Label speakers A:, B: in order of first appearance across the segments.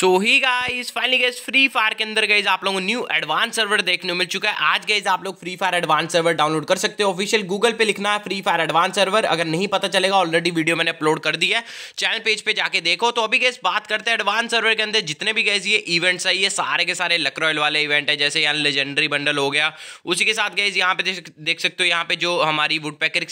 A: सो hi guys finally guys free fire के अंदर guys आप लोगों को न्यू एडवांस सर्वर देखने मिल चुका है आज गाइस आप लोग free fire advance server download कर सकते हो ऑफिशियल गूगल पे लिखना है फ्री फायर एडवांस सर्वर अगर नहीं पता चलेगा ऑलरेडी वीडियो मैंने अपलोड कर दिया है चैनल पेज पे जाके देखो तो अभी गैस बात करते हैं एडवांस सर्वर के अंदर जितने भी गैस ये इवेंट्स है ये सारे के सारे लकरॉयल वाले इवेंट है जैसे यहाँ लेजेंडरी बंडल हो गया उसी के साथ गैस यहाँ पे देख सकते हो यहाँ पे जो हमारी वुड पैकर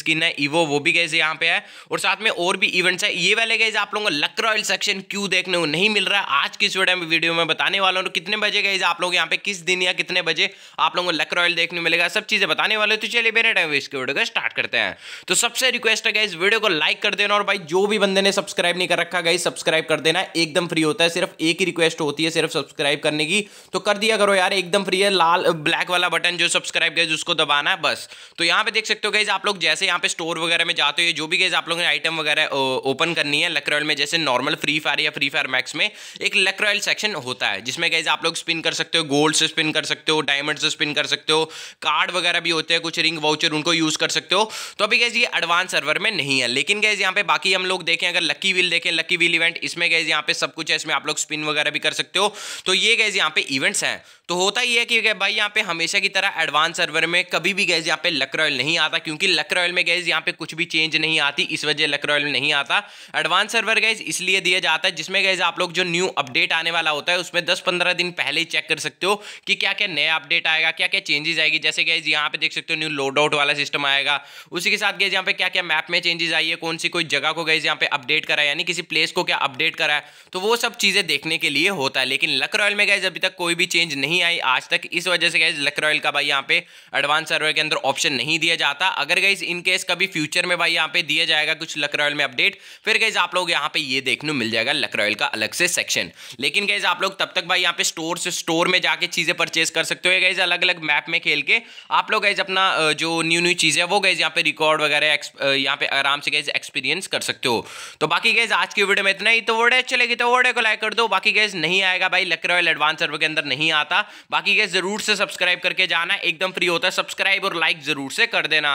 A: स्किन है ईवो वो भी गैस यहाँ पे है और साथ में और भी इवेंट्स है ये वाले गैस आप लोगों को लकरॉयल सेक्शन क्यू देखने को नहीं मिल रहा रहा है आज की इस वीडियो में वीडियो में बताने वाला हूँ तो कितने बजे गए आप लोग यहाँ पे किस दिन या कितने बजे आप लोगों को लक रॉयल देखने मिलेगा सब चीज़ें बताने वाले तो चलिए बेरे टाइम इसके वीडियो का स्टार्ट करते हैं तो सबसे रिक्वेस्ट है इस वीडियो को लाइक कर देना और भाई जो भी बंदे ने सब्सक्राइब नहीं कर रखा गई सब्सक्राइब कर देना एकदम फ्री होता है सिर्फ एक ही रिक्वेस्ट होती है सिर्फ सब्सक्राइब करने की तो कर दिया करो यार एकदम फ्री है लाल ब्लैक वाला बटन जो सब्सक्राइब गए उसको दबाना है बस तो यहाँ पे देख सकते हो गई आप लोग जैसे यहाँ पे स्टोर वगैरह में जाते हो जो भी गए आप लोगों ने आइटम वगैरह ओपन करनी है लकरॉयल में जैसे नॉर्मल फ्री फायर या फ्री फायर मैक्स में एक लेक्रॉयल सेक्शन होता है जिसमें गाइज आप लोग स्पिन कर सकते हो गोल्ड से स्पिन कर सकते हो डायमंड से स्पिन कर सकते हो कार्ड वगैरह भी होते हैं कुछ रिंग वाउचर उनको यूज कर सकते हो तो अभी गैज ये एडवांस सर्वर में नहीं है लेकिन गैज यहाँ पे बाकी हम लोग देखें अगर लकी व्हील देखें लकी व्हील इवेंट इसमें गैज यहाँ पे सब कुछ है इसमें आप लोग स्पिन वगैरह भी कर सकते हो तो ये गैज यहाँ पे इवेंट्स हैं तो होता ही है कि भाई यहाँ पे हमेशा की तरह एडवांस सर्वर में कभी भी गैज यहाँ पे लक रॉयल नहीं आता क्योंकि लक रॉयल में गैज यहाँ पे कुछ भी चेंज नहीं आती इस वजह लक रॉयल नहीं आता एडवांस सर्वर गैज इसलिए दिया जाता है जिसमें गैज आप लोग जो न्यू अपडेट आने वाला होता है उसमें दस पंद्रह दिन पहले ही चेक कर सकते हो कि क्या क्या नया अपडेट आएगा क्या क्या चेंजेस आएगी जैसे गैज यहाँ पे देख सकते हो न्यू लोड आउट वाला सिस्टम आएगा उसी के साथ गैज यहाँ पे क्या क्या मैप में चेंजेस आई है कौन सी कोई जगह को गैज यहाँ पे अपडेट करा यानी किसी प्लेस को क्या अपडेट करा है तो वो सब चीज़ें देखने के लिए होता है लेकिन लक रॉयल में गैज अभी तक कोई भी चेंज नहीं आई आज तक इस वजह से गैज लक रॉयल का भाई यहाँ पे एडवांस सर्वर के अंदर ऑप्शन नहीं दिया जाता अगर गैज इनकेस कभी फ्यूचर में भाई यहाँ पे दिया जाएगा कुछ लक रॉयल में अपडेट फिर गैज आप लोग यहाँ पे ये देखने मिल जाएगा लक रॉयल का अलग से सेक्शन लेकिन गैज आप लोग तब तक भाई यहाँ पे स्टोर से स्टोर में जाके चीज़ें परचेज कर सकते हो गैज अलग अलग मैप में खेल के आप लोग गैज अपना जो न्यू न्यू चीज़ है वो गैज यहाँ पे रिकॉर्ड वगैरह यहाँ पे आराम से गैज एक्सपीरियंस कर सकते हो तो बाकी गैज आज की वीडियो में इतना ही तो वर्ड चलेगी तो वोडे को लाइक कर दो बाकी गैज नहीं आएगा भाई लक रॉयल एडवांस सर्वर के अंदर नहीं आता बाकी गैज जरूर से सब्सक्राइब करके जाना एकदम फ्री होता है सब्सक्राइब और लाइक जरूर से कर देना